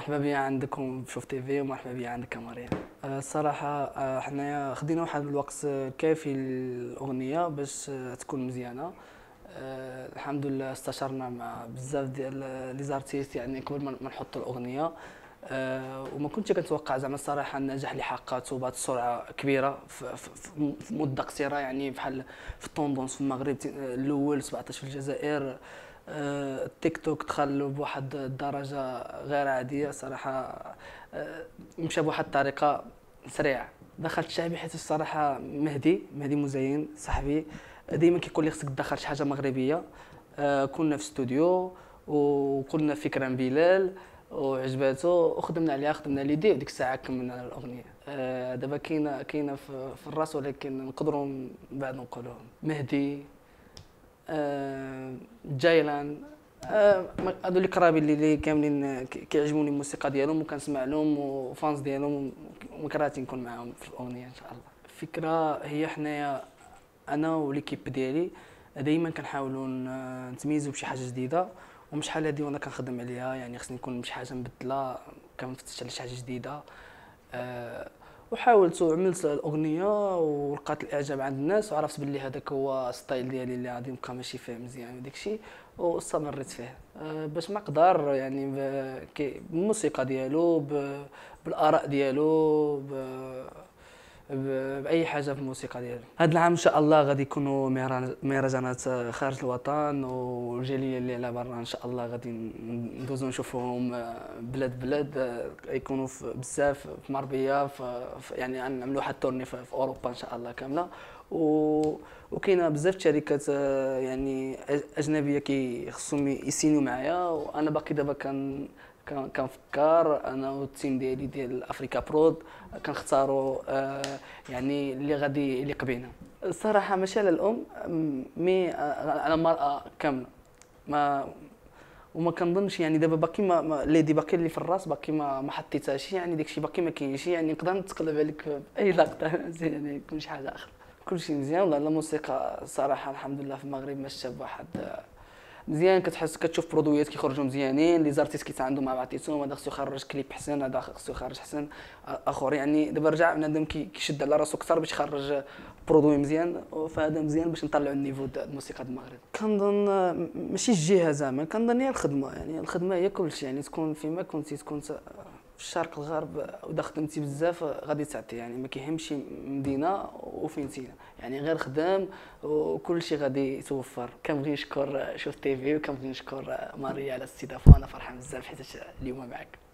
مرحبا بيا عندكم في شوف تي في ومرحبا بيا عندك مريم الصراحه أه، أه، حنايا خدينا واحد الوقت كافي الاغنيه باش أه، تكون مزيانه الحمد لله استشرنا مع بزاف ديال لي زارتيست يعني قبل ما نحط الاغنيه وما كنتش كنتوقع زعما الصراحه النجاح اللي حققته بهذه السرعه كبيره في, مده قصيره يعني بحال في التوندونس في المغرب الاول 17 في الجزائر التيك آه، توك دخل بواحد الدرجه غير عاديه صراحه آه، مشى بواحد الطريقه سريعه دخلت شعبي حيت الصراحه مهدي مهدي مزين صاحبي دائما كيقول لي خصك تدخل شي حاجه مغربيه آه، كنا في استوديو وقلنا فكره بلال وعجباتو وخدمنا عليها خدمنا ليدي وديك الساعه كملنا الاغنيه دابا كاينه كاينه في الراس ولكن نقدروا من بعد نقولوهم مهدي جايلان آه، هذول الكرابي اللي, اللي كاملين آه، كيعجبوني الموسيقى ديالهم وكنسمع لهم وفانز ديالهم ومكراتي نكون معاهم في الاغنيه ان شاء الله الفكره هي حنايا انا وليكيب ديالي دائما كنحاولوا نتميزوا بشي حاجه جديده ومش شحال هادي وانا كنخدم عليها يعني خصني نكون شي حاجه مبدله كنفتش على شي حاجه جديده أه وحاولت وعملت الاغنيه ولقات الاعجاب عند الناس وعرفت باللي هذاك هو ستايل ديالي اللي غادي نبقى ماشي فيه مزيان وداك الشيء واستمريت فيه أه، باش ما قدر يعني بالموسيقى ديالو بالاراء ديالو باي حاجه في الموسيقى ديالي هذا العام ان شاء الله غادي يكونوا مهرجانات خارج الوطن والجاليه اللي على برا ان شاء الله غادي ندوزو نشوفوهم آه، بلاد بلاد آه، يكونوا بزاف في مربيه في يعني نعملوا واحد التورني في اوروبا ان شاء الله كامله و وكاينه بزاف الشركات آه، يعني اجنبيه كيخصهم خصهم معايا وانا باقي دابا كان كنفكر انا والتيم ديالي ديال افريكا برود كنختاروا آه، يعني اللي غادي اللي قبينا الصراحه ماشي على الام مي آه، على المراه كامله ما وما كنظنش يعني دابا باقي ما ليدي باقي اللي في الراس باقي ما ما حطيتهاش يعني داكشي باقي ما كاينش يعني نقدر نتقلب عليك في اي لقطه يعني كل شي حاجه اخرى كلشي مزيان والله الموسيقى صراحه الحمد لله في المغرب ماشيه بواحد آه، مزيان كتحس كتشوف برودويات كيخرجوا مزيانين لي زارتيست كيتا عندهم مع بعضياتهم هذا خصو يخرج كليب حسن هذا خصو يخرج حسن اخر يعني دابا رجع بنادم كيشد على راسو اكثر باش يخرج برودوي مزيان فهذا مزيان باش نطلعوا النيفو ديال الموسيقى ديال المغرب كنظن ماشي الجهه زعما كنظن هي الخدمه يعني الخدمه هي كلشي يعني تكون فيما كنتي تكون في الشرق الغرب ودا خدمتي بزاف غادي تعطي يعني ما كيهمش مدينه وفين تينا يعني غير خدام وكل شيء غادي يتوفر كنبغي نشكر شوف تي في وكنبغي نشكر ماريا على الاستضافه وانا فرحان بزاف حيت اليوم معك